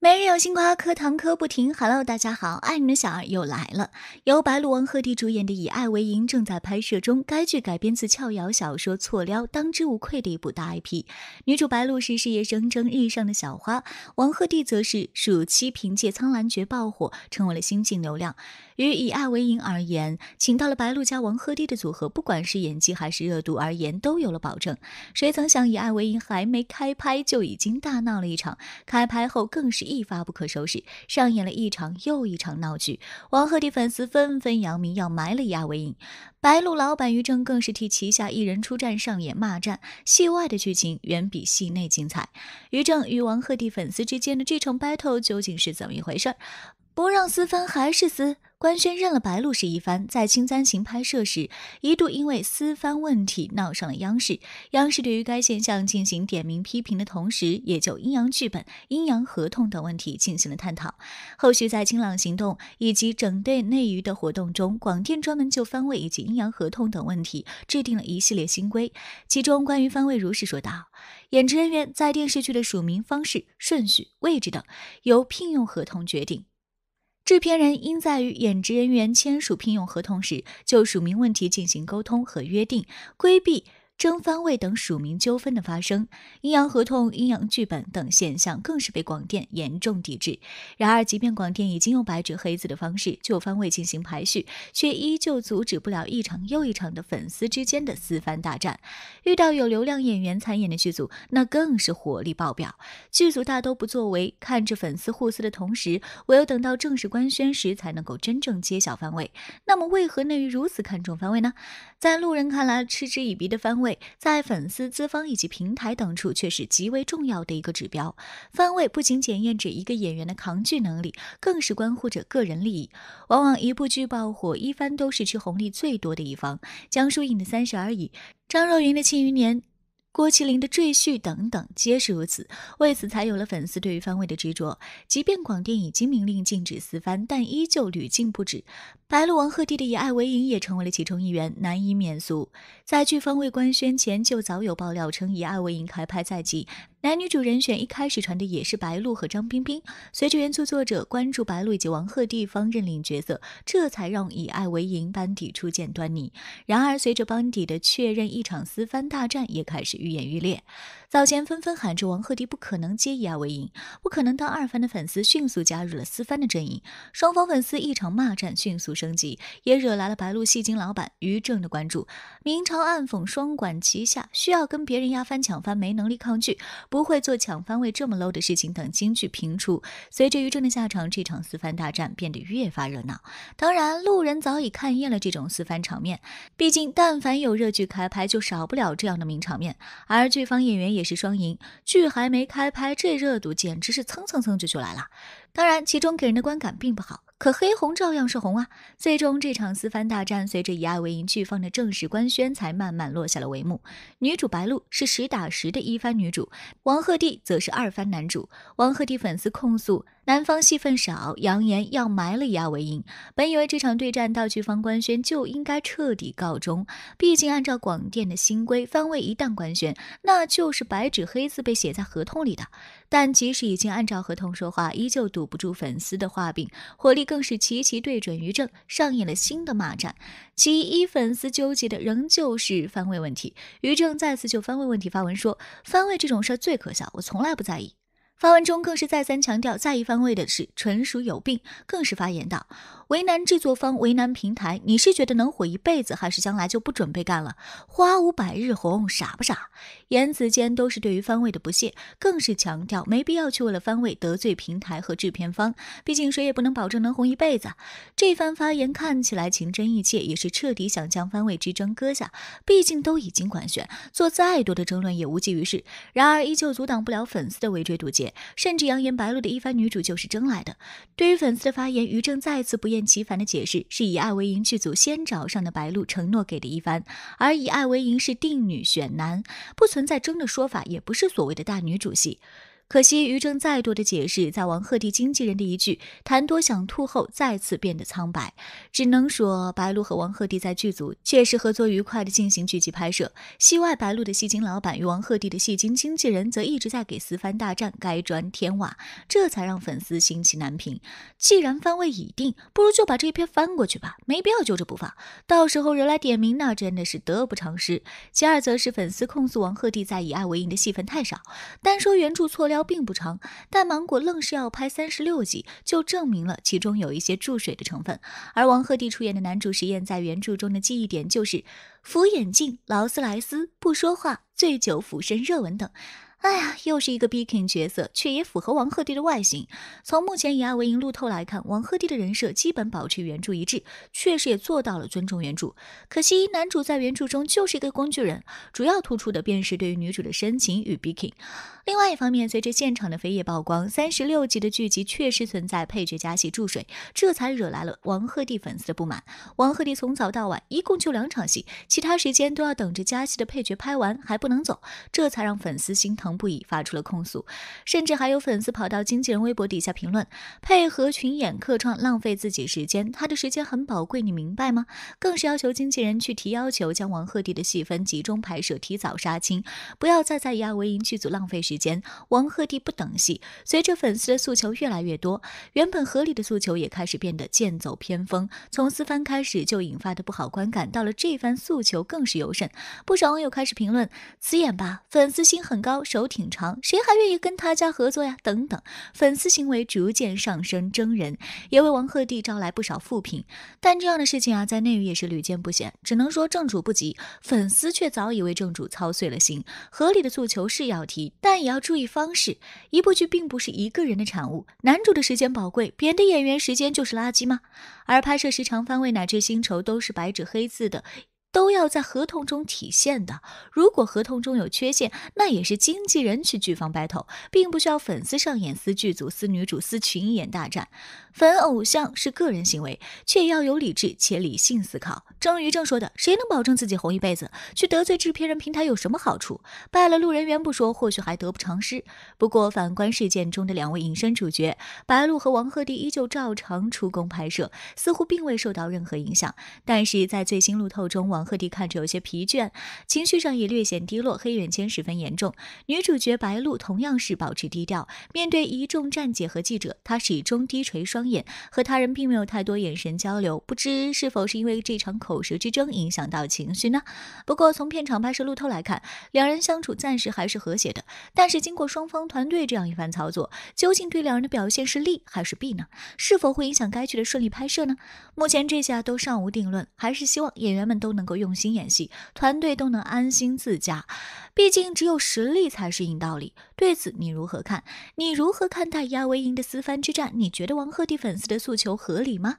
每日有新瓜，课堂嗑不停。Hello，大家好，爱你们的小二又来了。由白鹿、王鹤棣主演的《以爱为营》正在拍摄中。该剧改编自俏瑶小说《错撩》，当之无愧的一部大 IP。女主白鹿是事业蒸蒸日上的小花，王鹤棣则是暑期凭借《苍兰诀》爆火，成为了新晋流量。与《以爱为营》而言，请到了白鹿加王鹤棣的组合，不管是演技还是热度而言，都有了保证。谁曾想，《以爱为营》还没开拍就已经大闹了一场，开拍后更是。一发不可收拾，上演了一场又一场闹剧。王鹤棣粉丝纷纷扬名，要埋了亚维影。白鹿老板于正更是替旗下艺人出战，上演骂战。戏外的剧情远比戏内精彩。于正与王鹤棣粉丝之间的这场 battle 究竟是怎么一回事？不让私翻还是私，官宣认了白鹿是一番。在《青簪行》拍摄时，一度因为私翻问题闹上了央视。央视对于该现象进行点名批评的同时，也就阴阳剧本、阴阳合同等问题进行了探讨。后续在清朗行动以及整队内娱的活动中，广电专门就翻位以及阴阳合同等问题制定了一系列新规。其中关于翻位，如是说道：演职人员在电视剧的署名方式、顺序、位置等，由聘用合同决定。制片人应在与演职人员签署聘用合同时，就署名问题进行沟通和约定，规避。争番位等署名纠纷的发生，阴阳合同、阴阳剧本等现象更是被广电严重抵制。然而，即便广电已经用白纸黑字的方式就番位进行排序，却依旧阻止不了一场又一场的粉丝之间的私番大战。遇到有流量演员参演的剧组，那更是火力爆表。剧组大都不作为，看着粉丝互撕的同时，唯有等到正式官宣时才能够真正揭晓番位。那么，为何内娱如此看重番位呢？在路人看来嗤之以鼻的番位。在粉丝、资方以及平台等处却是极为重要的一个指标。番位不仅检验着一个演员的扛剧能力，更是关乎着个人利益。往往一部剧爆火，一番都是吃红利最多的一方。江疏影的《三十而已》，张若昀的《庆余年》。郭麒麟的赘婿等等皆是如此，为此才有了粉丝对于番位的执着。即便广电已经明令禁止私翻，但依旧屡禁不止。白鹿王鹤棣的《以爱为营》也成为了其中一员，难以免俗。在剧方未官宣前，就早有爆料称《以爱为营》开拍在即。男女主人选一开始传的也是白鹿和张彬彬，随着原著作者关注白鹿以及王鹤棣方认领角色，这才让以爱为营班底初见端倪。然而，随着班底的确认，一场私番大战也开始愈演愈烈。早前纷纷喊着王鹤棣不可能接以爱为营，不可能当二番的粉丝，迅速加入了私番的阵营。双方粉丝一场骂战迅速升级，也惹来了白鹿戏精老板于正的关注，明嘲暗讽双管齐下，需要跟别人压翻抢翻，没能力抗拒。不会做抢番位这么 low 的事情。等金剧频出，随着于正的下场，这场四番大战变得越发热闹。当然，路人早已看厌了这种四番场面，毕竟但凡有热剧开拍，就少不了这样的名场面。而剧方演员也是双赢，剧还没开拍，这热度简直是蹭蹭蹭就就来了。当然，其中给人的观感并不好，可黑红照样是红啊！最终，这场四番大战随着以爱为营剧方的正式官宣，才慢慢落下了帷幕。女主白鹿是实打实的一番女主，王鹤棣则是二番男主。王鹤棣粉丝控诉。男方戏份少，扬言要埋了雅维英。本以为这场对战到剧方官宣就应该彻底告终，毕竟按照广电的新规，番位一旦官宣，那就是白纸黑字被写在合同里的。但即使已经按照合同说话，依旧堵不住粉丝的画饼，火力更是齐齐对准于正，上演了新的骂战。其一，粉丝纠结的仍旧是番位问题。于正再次就番位问题发文说：“番位这种事儿最可笑，我从来不在意。”发文中更是再三强调，在一方位的是纯属有病，更是发言道，为难制作方，为难平台，你是觉得能火一辈子，还是将来就不准备干了？花无百日红，傻不傻？言辞间都是对于方位的不屑，更是强调没必要去为了方位得罪平台和制片方，毕竟谁也不能保证能红一辈子。这番发言看起来情真意切，也是彻底想将方位之争割下，毕竟都已经官宣，做再多的争论也无济于事。然而依旧阻挡不了粉丝的围追堵截。甚至扬言白鹿的一番女主就是争来的。对于粉丝的发言，于正再次不厌其烦的解释，是以爱为营剧组先找上的白鹿承诺给的一番，而以爱为营是定女选男，不存在争的说法，也不是所谓的大女主戏。可惜于正再多的解释，在王鹤棣经纪人的一句“谈多想吐”后，再次变得苍白。只能说白鹿和王鹤棣在剧组确实合作愉快的进行剧集拍摄。戏外，白鹿的戏精老板与王鹤棣的戏精经纪人则一直在给《私方大战》该砖天瓦，这才让粉丝心气难平。既然番位已定，不如就把这一篇翻过去吧，没必要揪着不放。到时候惹来点名，那真的是得不偿失。其二，则是粉丝控诉王鹤棣在以爱为营的戏份太少。单说原著错料。并不长，但芒果愣是要拍三十六集，就证明了其中有一些注水的成分。而王鹤棣出演的男主实验，在原著中的记忆点就是扶眼镜、劳斯莱斯、不说话、醉酒俯身热吻等。哎呀，又是一个 b k i n g 角色，却也符合王鹤棣的外形。从目前以阿维营路透来看，王鹤棣的人设基本保持原著一致，确实也做到了尊重原著。可惜男主在原著中就是一个工具人，主要突出的便是对于女主的深情与 b k i n g 另外一方面，随着现场的飞页曝光，三十六集的剧集确实存在配角加戏注水，这才惹来了王鹤棣粉丝的不满。王鹤棣从早到晚一共就两场戏，其他时间都要等着加戏的配角拍完还不能走，这才让粉丝心疼。不已发出了控诉，甚至还有粉丝跑到经纪人微博底下评论，配合群演客串浪费自己时间，他的时间很宝贵，你明白吗？更是要求经纪人去提要求，将王鹤棣的戏份集中拍摄，提早杀青，不要再在亚维营剧组浪费时间。王鹤棣不等戏。随着粉丝的诉求越来越多，原本合理的诉求也开始变得剑走偏锋，从私翻开始就引发的不好观感，到了这番诉求更是尤甚。不少网友开始评论：此演吧，粉丝心很高。都挺长，谁还愿意跟他家合作呀？等等，粉丝行为逐渐上升，争人也为王鹤棣招来不少负评。但这样的事情啊，在内娱也是屡见不鲜。只能说正主不急，粉丝却早已为正主操碎了心。合理的诉求是要提，但也要注意方式。一部剧并不是一个人的产物，男主的时间宝贵，别的演员时间就是垃圾吗？而拍摄时长、翻位乃至薪酬都是白纸黑字的。都要在合同中体现的。如果合同中有缺陷，那也是经纪人去剧方 battle，并不需要粉丝上演撕剧组、撕女主、撕群演大战。粉偶像是个人行为，却要有理智且理性思考。张于正说的：“谁能保证自己红一辈子？去得罪制片人、平台有什么好处？败了路人缘不说，或许还得不偿失。”不过，反观事件中的两位隐身主角白鹿和王鹤棣，依旧照常出宫拍摄，似乎并未受到任何影响。但是在最新路透中，王赫迪看着有些疲倦，情绪上也略显低落，黑眼圈十分严重。女主角白露同样是保持低调，面对一众战姐和记者，她始终低垂双眼，和他人并没有太多眼神交流。不知是否是因为这场口舌之争影响到情绪呢？不过从片场拍摄路透来看，两人相处暂时还是和谐的。但是经过双方团队这样一番操作，究竟对两人的表现是利还是弊呢？是否会影响该剧的顺利拍摄呢？目前这下都尚无定论，还是希望演员们都能。够用心演戏，团队都能安心自驾。毕竟只有实力才是硬道理。对此你如何看？你如何看待亚维赢的私番之战？你觉得王鹤棣粉丝的诉求合理吗？